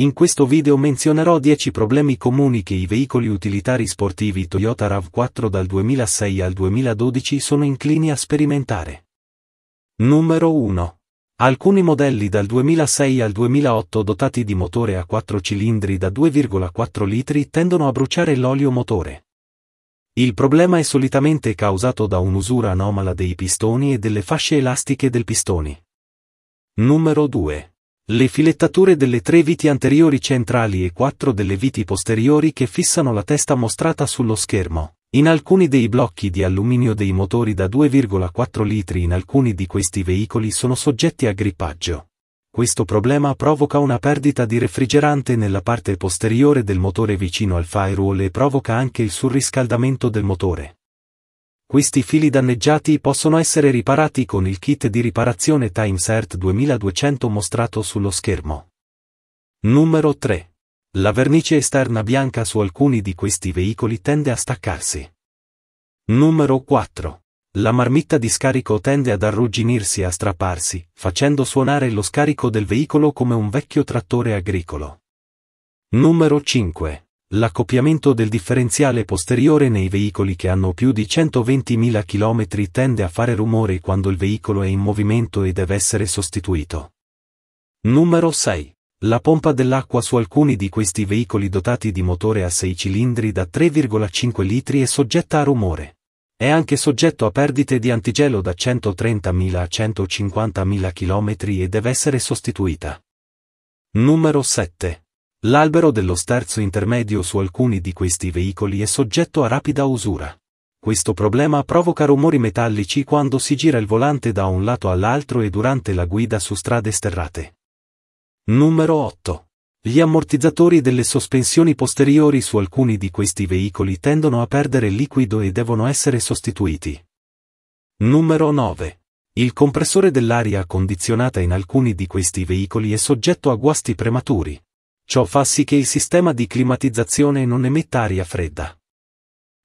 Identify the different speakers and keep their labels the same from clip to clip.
Speaker 1: In questo video menzionerò 10 problemi comuni che i veicoli utilitari sportivi Toyota RAV4 dal 2006 al 2012 sono inclini a sperimentare. Numero 1. Alcuni modelli dal 2006 al 2008 dotati di motore a 4 cilindri da 2,4 litri tendono a bruciare l'olio motore. Il problema è solitamente causato da un'usura anomala dei pistoni e delle fasce elastiche del pistone. Numero 2 le filettature delle tre viti anteriori centrali e quattro delle viti posteriori che fissano la testa mostrata sullo schermo. In alcuni dei blocchi di alluminio dei motori da 2,4 litri in alcuni di questi veicoli sono soggetti a grippaggio. Questo problema provoca una perdita di refrigerante nella parte posteriore del motore vicino al firewall e provoca anche il surriscaldamento del motore. Questi fili danneggiati possono essere riparati con il kit di riparazione TimeSert 2200 mostrato sullo schermo. Numero 3. La vernice esterna bianca su alcuni di questi veicoli tende a staccarsi. Numero 4. La marmitta di scarico tende ad arrugginirsi e a strapparsi, facendo suonare lo scarico del veicolo come un vecchio trattore agricolo. Numero 5. L'accoppiamento del differenziale posteriore nei veicoli che hanno più di 120.000 km tende a fare rumore quando il veicolo è in movimento e deve essere sostituito. Numero 6. La pompa dell'acqua su alcuni di questi veicoli dotati di motore a 6 cilindri da 3,5 litri è soggetta a rumore. È anche soggetto a perdite di antigelo da 130.000 a 150.000 km e deve essere sostituita. Numero 7. L'albero dello sterzo intermedio su alcuni di questi veicoli è soggetto a rapida usura. Questo problema provoca rumori metallici quando si gira il volante da un lato all'altro e durante la guida su strade sterrate. Numero 8. Gli ammortizzatori delle sospensioni posteriori su alcuni di questi veicoli tendono a perdere liquido e devono essere sostituiti. Numero 9. Il compressore dell'aria condizionata in alcuni di questi veicoli è soggetto a guasti prematuri. Ciò fa sì che il sistema di climatizzazione non emetta aria fredda.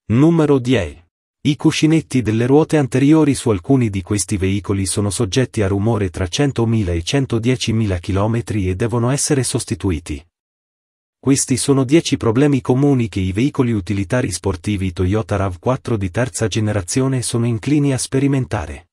Speaker 1: Numero 10. I cuscinetti delle ruote anteriori su alcuni di questi veicoli sono soggetti a rumore tra 100.000 e 110.000 km e devono essere sostituiti. Questi sono 10 problemi comuni che i veicoli utilitari sportivi Toyota RAV4 di terza generazione sono inclini a sperimentare.